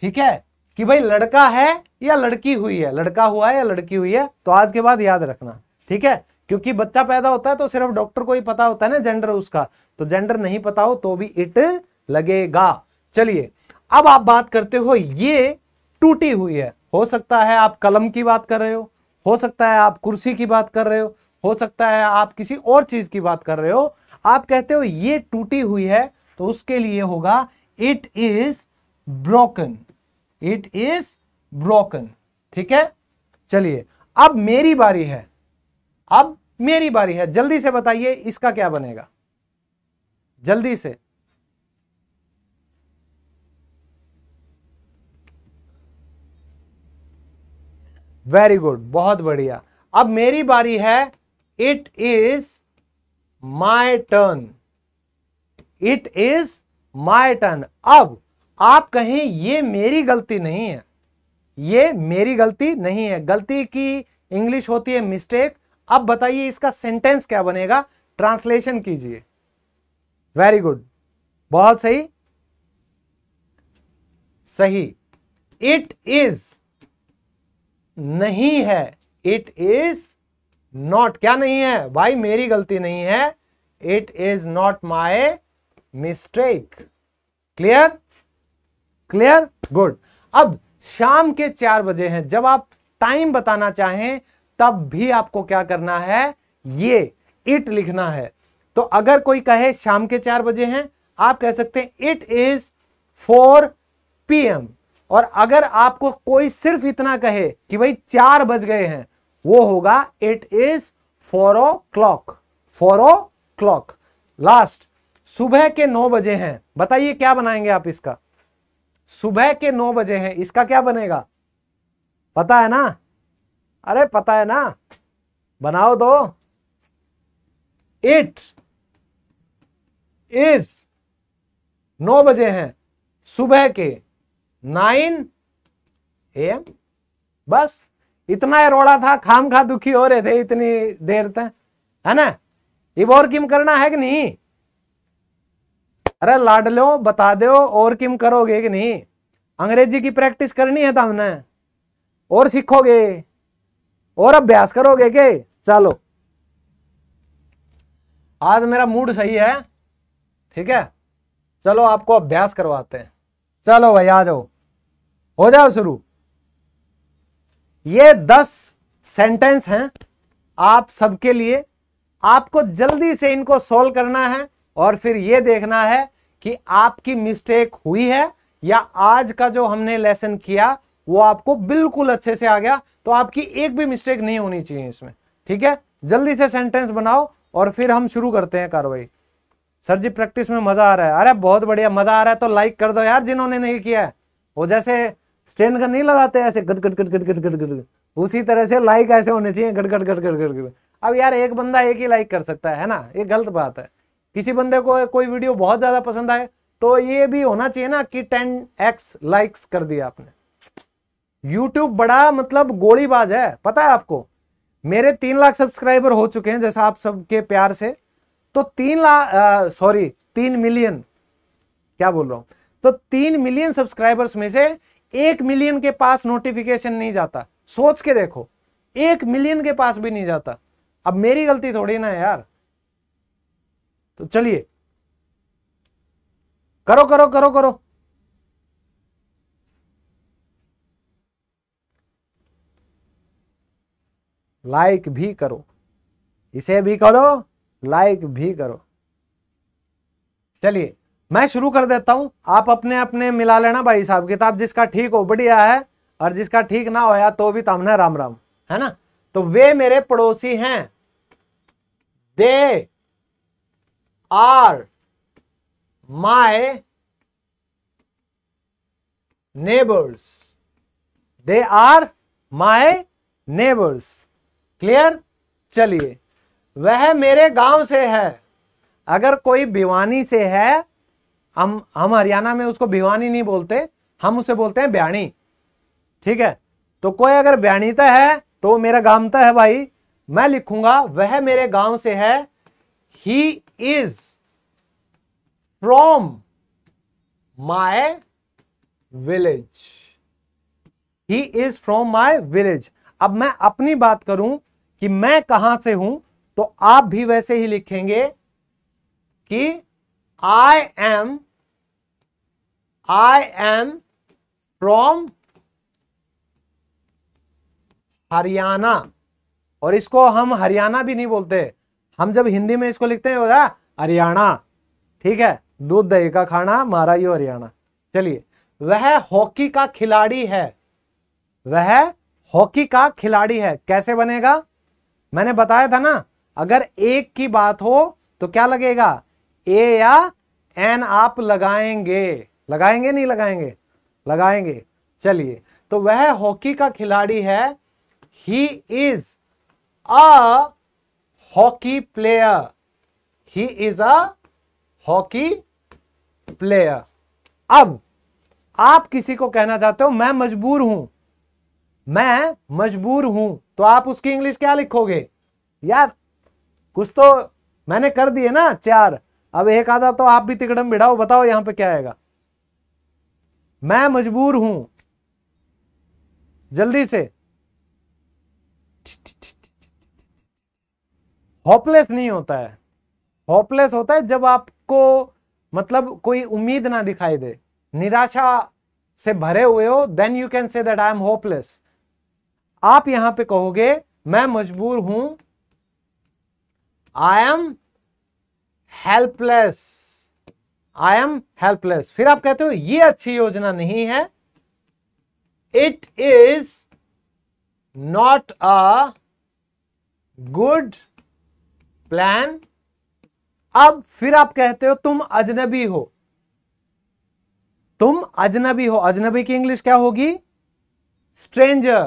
ठीक है कि भाई लड़का है या लड़की हुई है लड़का हुआ है या लड़की हुई है तो आज के बाद याद रखना ठीक है क्योंकि बच्चा पैदा होता है तो सिर्फ डॉक्टर को ही पता होता है ना जेंडर उसका तो जेंडर नहीं पता हो तो भी इट लगेगा चलिए अब आप बात करते हो ये टूटी हुई है हो सकता है आप कलम की बात कर रहे हो हो सकता है आप कुर्सी की बात कर रहे हो हो सकता है आप किसी और चीज की बात कर रहे हो आप कहते हो ये टूटी हुई है तो उसके लिए होगा it is broken it is broken ठीक है चलिए अब मेरी बारी है अब मेरी बारी है जल्दी से बताइए इसका क्या बनेगा जल्दी से वेरी गुड बहुत बढ़िया अब मेरी बारी है it is my turn it is my turn अब आप कहें ये मेरी गलती नहीं है ये मेरी गलती नहीं है गलती की इंग्लिश होती है मिस्टेक अब बताइए इसका सेंटेंस क्या बनेगा ट्रांसलेशन कीजिए वेरी गुड बहुत सही सही इट इज नहीं है इट इज नॉट क्या नहीं है भाई मेरी गलती नहीं है it is not my mistake clear clear good अब शाम के चार बजे हैं जब आप टाइम बताना चाहें तब भी आपको क्या करना है ये इट लिखना है तो अगर कोई कहे शाम के चार बजे हैं आप कह सकते हैं इट इज फोर पी और अगर आपको कोई सिर्फ इतना कहे कि भाई चार बज गए हैं वो होगा it is four o'clock four o'clock last सुबह के नौ बजे हैं बताइए क्या बनाएंगे आप इसका सुबह के नौ बजे हैं इसका क्या बनेगा पता है ना अरे पता है ना बनाओ दो इट इज नौ बजे हैं सुबह के नाइन एम बस इतना ही रोड़ा था खाम खा दुखी हो रहे थे इतनी देर तक है ना इब और किम करना है कि नहीं अरे लाड लो बता दो और किम करोगे कि नहीं अंग्रेजी की प्रैक्टिस करनी है तमने और सीखोगे और अभ्यास करोगे के चलो आज मेरा मूड सही है ठीक है चलो आपको अभ्यास करवाते हैं चलो भाई आ जाओ हो जाओ शुरू ये दस सेंटेंस हैं आप सबके लिए आपको जल्दी से इनको सोल्व करना है और फिर ये देखना है कि आपकी मिस्टेक हुई है या आज का जो हमने लेसन किया वो आपको बिल्कुल अच्छे से आ गया तो आपकी एक भी मिस्टेक नहीं होनी चाहिए इसमें ठीक है जल्दी से सेंटेंस बनाओ और फिर हम शुरू करते हैं कार्रवाई सर जी प्रैक्टिस में मजा आ रहा है अरे बहुत बढ़िया मजा आ रहा है तो लाइक कर दो यार जिन्होंने नहीं किया है वो जैसे स्टैंड का नहीं लगाते ऐसे गट गट गट गट गट गट गट उसी तरह से लाइक ऐसे होने चाहिए गट गट गट गट गट गट अब यार एक बंदा एक ही लाइक कर सकता है ना ये गलत बात है किसी बंदे को कोई वीडियो बहुत ज्यादा पसंद आए तो ये भी होना चाहिए ना कि टेन एक्स लाइक्स कर दिया आपने यूट्यूब बड़ा मतलब गोलीबाज है पता है आपको मेरे तीन लाख सब्सक्राइबर हो चुके हैं जैसा आप सबके प्यार से तो तीन लाख सॉरी तीन मिलियन क्या बोल रहा हूं तो तीन मिलियन सब्सक्राइबर्स में से एक मिलियन के पास नोटिफिकेशन नहीं जाता सोच के देखो एक मिलियन के पास भी नहीं जाता अब मेरी गलती थोड़ी ना यार तो चलिए करो करो करो करो लाइक भी करो इसे भी करो लाइक भी करो चलिए मैं शुरू कर देता हूं आप अपने अपने मिला लेना भाई साहब किताब जिसका ठीक हो बढ़िया है और जिसका ठीक ना होया तो भी तमना राम राम है ना तो वे मेरे पड़ोसी हैं they are my neighbours they are my neighbours clear चलिए वह मेरे गांव से है अगर कोई भिवानी से है हम हम हरियाणा में उसको भिवानी नहीं बोलते हम उसे बोलते हैं ब्याणी ठीक है तो कोई अगर ब्याणीता है तो मेरा गांव तो है भाई मैं लिखूंगा वह मेरे गांव से है ही is from my village he is from my village अब मैं अपनी बात करूं कि मैं कहां से हूं तो आप भी वैसे ही लिखेंगे कि I am I am from Haryana और इसको हम हरियाणा भी नहीं बोलते हम जब हिंदी में इसको लिखते हैं हरियाणा ठीक है दूध दही का खाना मारा यो हरियाणा चलिए वह हॉकी का खिलाड़ी है वह हॉकी का खिलाड़ी है कैसे बनेगा मैंने बताया था ना अगर एक की बात हो तो क्या लगेगा ए या एन आप लगाएंगे लगाएंगे नहीं लगाएंगे लगाएंगे चलिए तो वह हॉकी का खिलाड़ी है he is a hockey player he is a hockey player अब आप किसी को कहना चाहते हो मैं मजबूर हूं मैं मजबूर हूं तो आप उसकी इंग्लिश क्या लिखोगे यार कुछ तो मैंने कर दिए ना चार अब एक आधा तो आप भी तिकड़म बिड़ाओ बताओ यहां पे क्या आएगा मैं मजबूर हूं जल्दी से होपलेस नहीं होता है होपलेस होता है जब आपको मतलब कोई उम्मीद ना दिखाई दे निराशा से भरे हुए हो then you can say that I am hopeless आप यहां पे कहोगे मैं मजबूर हूं I am helpless I am helpless फिर आप कहते हो ये अच्छी योजना नहीं है it is not a good plan अब फिर आप कहते हो तुम अजनबी हो तुम अजनबी हो अजनबी की इंग्लिश क्या होगी स्ट्रेंजर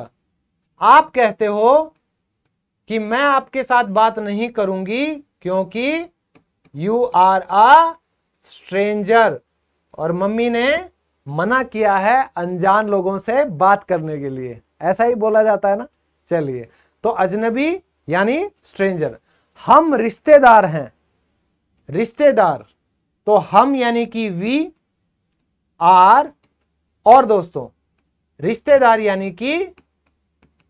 आप कहते हो कि मैं आपके साथ बात नहीं करूंगी क्योंकि यू आर अ स्ट्रेंजर और मम्मी ने मना किया है अनजान लोगों से बात करने के लिए ऐसा ही बोला जाता है ना चलिए तो अजनबी यानी स्ट्रेंजर हम रिश्तेदार हैं रिश्तेदार तो हम यानी कि वी आर और दोस्तों रिश्तेदार यानी कि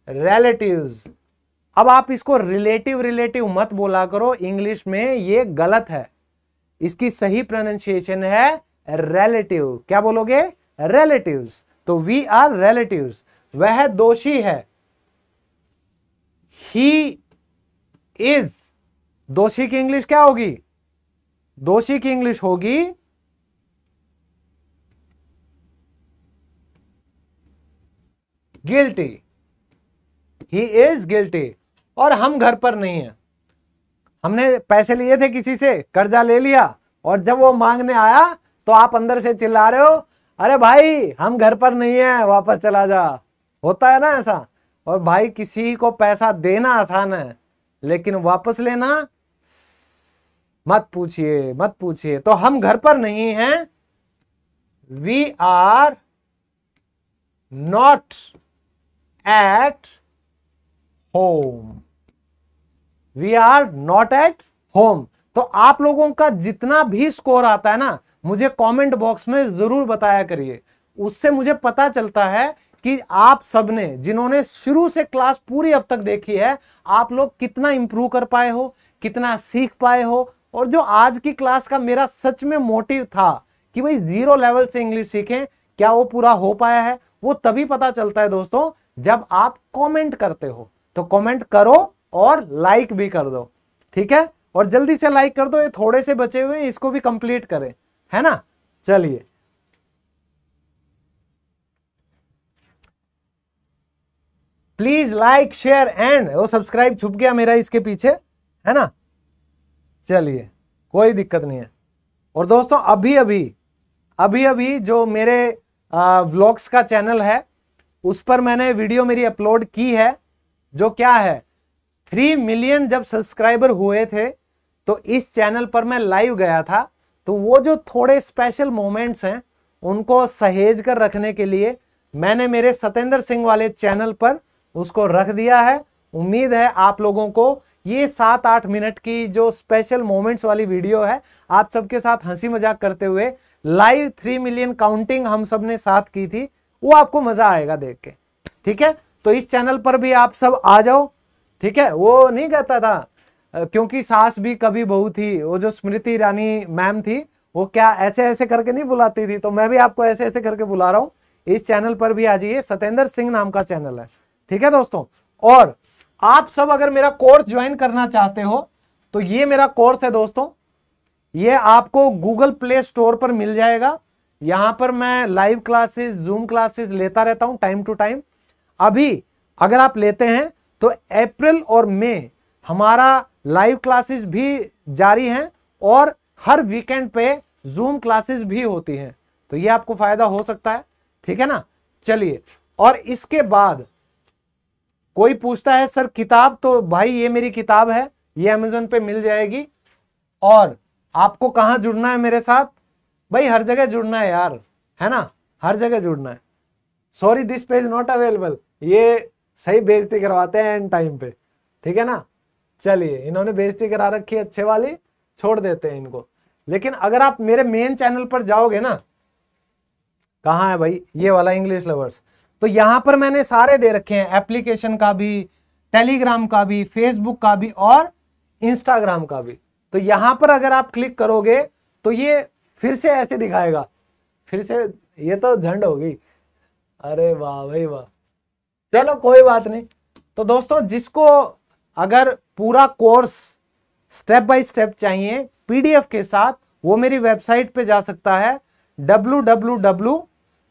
रिलेटिव्स अब आप इसको रिलेटिव रिलेटिव मत बोला करो इंग्लिश में ये गलत है इसकी सही प्रोनाउंसिएशन है रिलेटिव क्या बोलोगे रिलेटिव्स तो वी आर रिलेटिव्स वह दोषी है ही इज दोषी की इंग्लिश क्या होगी दोषी की इंग्लिश होगी गिल्टी ही इज गिल्टी और हम घर पर नहीं है हमने पैसे लिए थे किसी से कर्जा ले लिया और जब वो मांगने आया तो आप अंदर से चिल्ला रहे हो अरे भाई हम घर पर नहीं है वापस चला जा होता है ना ऐसा और भाई किसी को पैसा देना आसान है लेकिन वापस लेना मत पूछिए मत पूछिए तो हम घर पर नहीं हैं we are not at home we are not at home तो आप लोगों का जितना भी स्कोर आता है ना मुझे कमेंट बॉक्स में जरूर बताया करिए उससे मुझे पता चलता है कि आप सबने जिन्होंने शुरू से क्लास पूरी अब तक देखी है आप लोग कितना इंप्रूव कर पाए हो कितना सीख पाए हो और जो आज की क्लास का मेरा सच में मोटिव था कि भाई जीरो लेवल से इंग्लिश सीखें क्या वो पूरा हो पाया है वो तभी पता चलता है दोस्तों जब आप कमेंट करते हो तो कमेंट करो और लाइक भी कर दो ठीक है और जल्दी से लाइक कर दो ये थोड़े से बचे हुए इसको भी कंप्लीट करें है ना चलिए प्लीज लाइक शेयर एंड वो सब्सक्राइब छुप गया मेरा इसके पीछे है ना चलिए कोई दिक्कत नहीं है और दोस्तों अभी अभी अभी अभी जो मेरे व्लॉग्स का चैनल है उस पर मैंने वीडियो मेरी अपलोड की है जो क्या है थ्री मिलियन जब सब्सक्राइबर हुए थे तो इस चैनल पर मैं लाइव गया था तो वो जो थोड़े स्पेशल मोमेंट्स हैं उनको सहेज कर रखने के लिए मैंने मेरे सतेंद्र सिंह वाले चैनल पर उसको रख दिया है उम्मीद है आप लोगों को ये सात आठ मिनट की जो स्पेशल मोमेंट्स वाली वीडियो है आप सबके साथ हंसी मजाक करते हुए लाइव थ्री मिलियन काउंटिंग हम सब ने साथ की थी वो आपको मजा आएगा देख के ठीक है तो इस चैनल पर भी आप सब आ जाओ ठीक है वो नहीं कहता था क्योंकि सास भी कभी बहू थी वो जो स्मृति ईरानी मैम थी वो क्या ऐसे ऐसे करके नहीं बुलाती थी तो मैं भी आपको ऐसे ऐसे करके बुला रहा हूँ इस चैनल पर भी आ जाइए सतेंद्र सिंह नाम का चैनल है ठीक है दोस्तों और आप सब अगर मेरा कोर्स ज्वाइन करना चाहते हो तो ये मेरा कोर्स है दोस्तों ये आपको गूगल प्ले स्टोर पर मिल जाएगा यहां पर मैं लाइव क्लासेस जूम क्लासेस लेता रहता हूं टाइम टू टाइम अभी अगर आप लेते हैं तो अप्रैल और मई हमारा लाइव क्लासेस भी जारी हैं और हर वीकेंड पे जूम क्लासेस भी होती हैं तो ये आपको फायदा हो सकता है ठीक है ना चलिए और इसके बाद कोई पूछता है सर किताब तो भाई ये मेरी किताब है ये अमेजोन पे मिल जाएगी और आपको कहाँ जुड़ना है मेरे साथ भाई हर जगह जुड़ना है यार है ना हर जगह जुड़ना है sorry this page not available ये सही बेजती करवाते हैं एंड टाइम पे ठीक है ना चलिए इन्होंने बेजती करा रखी है अच्छे वाली छोड़ देते हैं इनको लेकिन अगर आप मेरे मेन चैनल पर जाओगे ना कहाँ है भाई ये वाला इंग्लिश लवर्स तो यहां पर मैंने सारे दे रखे हैं एप्लीकेशन का भी टेलीग्राम का भी फेसबुक का भी और इंस्टाग्राम का भी तो यहां पर अगर आप क्लिक करोगे तो ये फिर से ऐसे दिखाएगा फिर से ये तो झंड हो गई अरे वाह भाई वाह चलो कोई बात नहीं तो दोस्तों जिसको अगर पूरा कोर्स स्टेप बाय स्टेप चाहिए पीडीएफ के साथ वो मेरी वेबसाइट पे जा सकता है W W W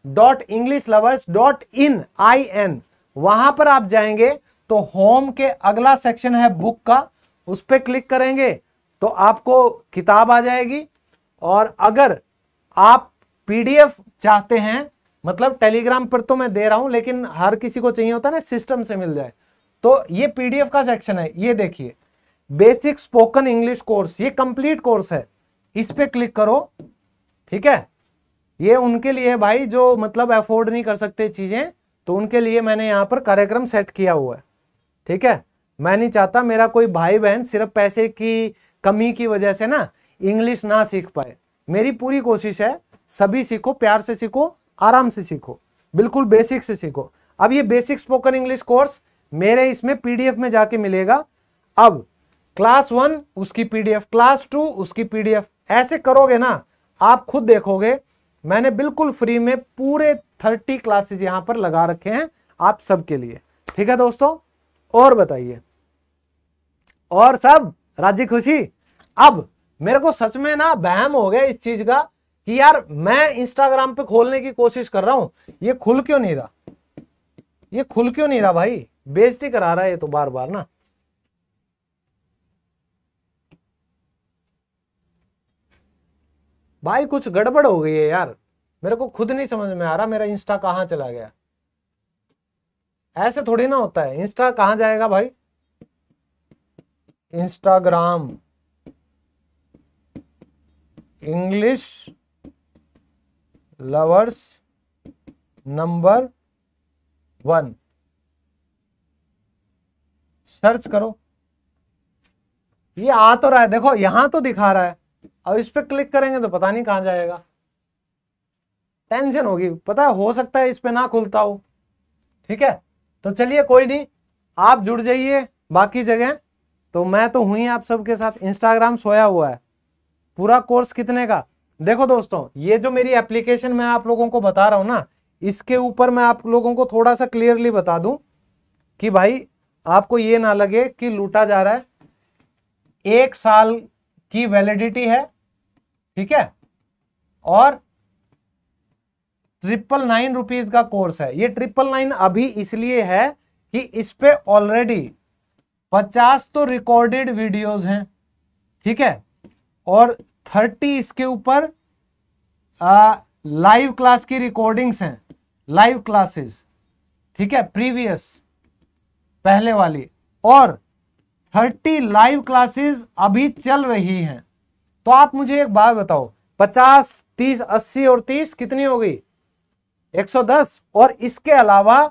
dot English lovers dot in I N वहां पर आप जाएंगे तो होम के अगला सेक्शन है बुक का उस पर क्लिक करेंगे तो आपको किताब आ जाएगी और अगर आप पीडीएफ चाहते हैं मतलब टेलीग्राम पर तो मैं दे रहा हूं लेकिन हर किसी को चाहिए होता है ना सिस्टम से मिल जाए तो ये पीडीएफ का सेक्शन है ये देखिए बेसिक स्पोकन इंग्लिश कोर्स ये कंप्लीट कोर्स है इस पर क्लिक करो ठीक है ये उनके लिए भाई जो मतलब अफोर्ड नहीं कर सकते चीज़ें तो उनके लिए मैंने यहाँ पर कार्यक्रम सेट किया हुआ है ठीक है मैं नहीं चाहता मेरा कोई भाई बहन सिर्फ पैसे की कमी की वजह से ना इंग्लिश ना सीख पाए मेरी पूरी कोशिश है सभी सीखो प्यार से सीखो आराम से सीखो बिल्कुल बेसिक से सीखो अब ये बेसिक स्पोकन इंग्लिश कोर्स मेरे इसमें पीडीएफ में जाके मिलेगा अब क्लास वन उसकी पीडीएफ क्लास टू उसकी पीडीएफ ऐसे करोगे ना आप खुद देखोगे मैंने बिल्कुल फ्री में पूरे थर्टी क्लासेस यहां पर लगा रखे हैं आप सबके लिए ठीक है दोस्तों और बताइए और सब राजी खुशी अब मेरे को सच में ना बहम हो गया इस चीज का कि यार मैं इंस्टाग्राम पे खोलने की कोशिश कर रहा हूं ये खुल क्यों नहीं रहा ये खुल क्यों नहीं रहा भाई बेजती करा रहा है ये तो बार बार ना भाई कुछ गड़बड़ हो गई है यार मेरे को खुद नहीं समझ में आ रहा मेरा इंस्टा कहाँ चला गया ऐसे थोड़ी ना होता है इंस्टा कहाँ जाएगा भाई Instagram English lovers number one search करो ये आ तो रहा है देखो यहां तो दिखा रहा है अब इस पर क्लिक करेंगे तो पता नहीं कहां जाएगा टेंशन होगी पता है हो सकता है इस पर ना खुलता हो ठीक है तो चलिए कोई नहीं आप जुड़ जाइए बाकी जगह तो मैं तो हुई आप सबके साथ इंस्टाग्राम सोया हुआ है पूरा कोर्स कितने का देखो दोस्तों ये जो मेरी एप्लीकेशन मैं आप लोगों को बता रहा हूं ना इसके ऊपर मैं आप लोगों को थोड़ा सा क्लियरली बता दूं कि भाई आपको ये ना लगे कि लूटा जा रहा है एक साल की वैलिडिटी है ठीक है और ट्रिपल नाइन रुपीज का कोर्स है ये ट्रिपल नाइन अभी इसलिए है कि इस पे ऑलरेडी पचास तो रिकॉर्डेड वीडियोस हैं ठीक है और थर्टी इसके ऊपर लाइव क्लास की रिकॉर्डिंग्स हैं लाइव क्लासेस ठीक है प्रीवियस पहले वाली और थर्टी लाइव क्लासेस अभी चल रही हैं तो आप मुझे एक बात बताओ पचास तीस अस्सी और तीस कितनी हो गई एक सौ दस और इसके अलावा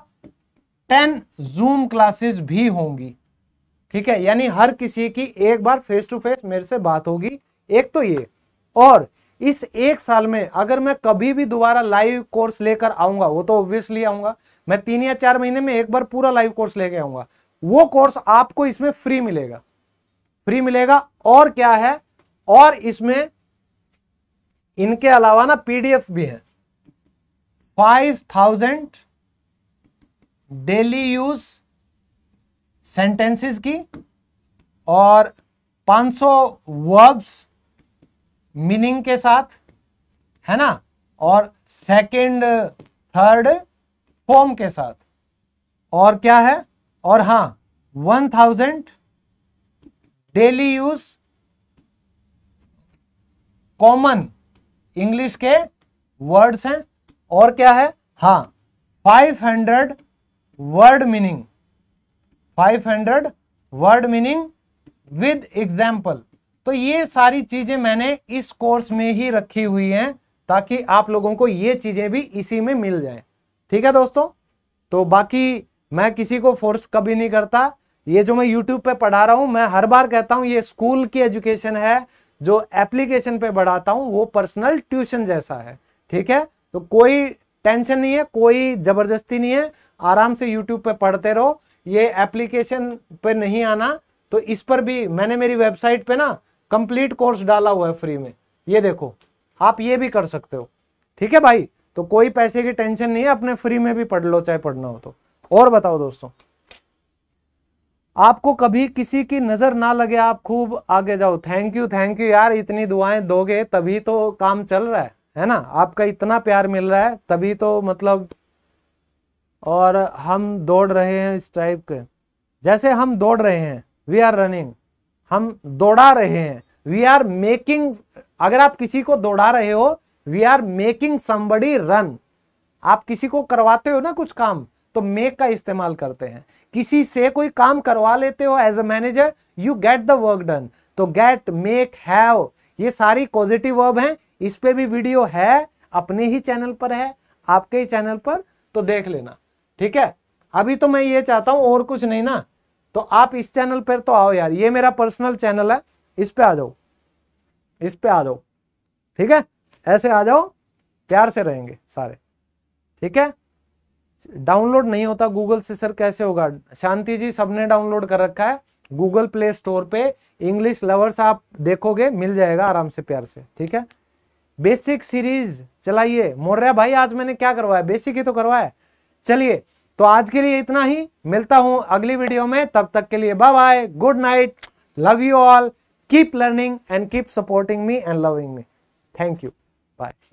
टेन जूम क्लासेस भी होंगी ठीक है यानी हर किसी की एक बार फेस टू फेस मेरे से बात होगी एक तो ये और इस एक साल में अगर मैं कभी भी दोबारा लाइव कोर्स लेकर आऊंगा वो तो ऑब्वियसली आऊंगा मैं तीन या चार महीने में एक बार पूरा लाइव कोर्स लेके आऊंगा वो कोर्स आपको इसमें फ्री मिलेगा फ्री मिलेगा और क्या है और इसमें इनके अलावा ना पीडीएफ भी है five thousand daily use sentences की और 500 वर्ब्स मीनिंग के साथ है ना और सेकंड थर्ड फॉर्म के साथ और क्या है और हां one thousand daily use common English के वर्ड्स हैं और क्या है हा five hundred word meaning five hundred word meaning with example तो ये सारी चीजें मैंने इस कोर्स में ही रखी हुई हैं ताकि आप लोगों को ये चीजें भी इसी में मिल जाए ठीक है दोस्तों तो बाकी मैं किसी को फोर्स कभी नहीं करता ये जो मैं यूट्यूब पे पढ़ा रहा हूं मैं हर बार कहता हूं ये स्कूल की एजुकेशन है जो एप्लीकेशन पे बढ़ाता हूं वो पर्सनल ट्यूशन जैसा है ठीक है तो कोई टेंशन नहीं है कोई ज़बरदस्ती नहीं है आराम से यूट्यूब पे पढ़ते रहो ये एप्लीकेशन पे नहीं आना तो इस पर भी मैंने मेरी वेबसाइट पे ना कंप्लीट कोर्स डाला हुआ है फ्री में ये देखो आप ये भी कर सकते हो ठीक है भाई तो कोई पैसे की टेंशन नहीं है अपने फ्री में भी पढ़ लो चाहे पढ़ना हो तो और बताओ दोस्तों आपको कभी किसी की नजर ना लगे आप खूब आगे जाओ थैंक यू थैंक यू यार इतनी दुआएं दोगे तभी तो काम चल रहा है है ना आपका इतना प्यार मिल रहा है तभी तो मतलब और हम दौड़ रहे हैं इस टाइप के जैसे हम दौड़ रहे हैं वी आर रनिंग हम दौड़ा रहे हैं वी आर मेकिंग अगर आप किसी को दौड़ा रहे हो we are making somebody run आप किसी को करवाते हो ना कुछ काम तो मेक का इस्तेमाल करते हैं किसी से कोई काम करवा लेते हो as a manager you get the work done तो गेट मेक हैव ये सारी पॉजिटिव वर्ब हैं इस पे भी वीडियो है अपने ही चैनल पर है आपके ही चैनल पर तो देख लेना ठीक है अभी तो मैं ये चाहता हूं और कुछ नहीं ना तो आप इस चैनल पर तो आओ यार ये मेरा पर्सनल चैनल है इस पे आ जाओ इस पे आ जाओ ठीक है ऐसे आ जाओ प्यार से रहेंगे सारे ठीक है डाउनलोड नहीं होता गूगल से सर कैसे होगा शांति जी सबने डाउनलोड कर रखा है गूगल प्ले स्टोर पे इंग्लिश लवर्स आप देखोगे मिल जाएगा आराम से प्यार से ठीक है बेसिक सीरीज चलाइए मोर्या भाई आज मैंने क्या करवाया बेसिक ही तो करवाया चलिए तो आज के लिए इतना ही मिलता हूं अगली वीडियो में तब तक के लिए bye bye good night love you all keep learning and keep supporting me and loving me thank you bye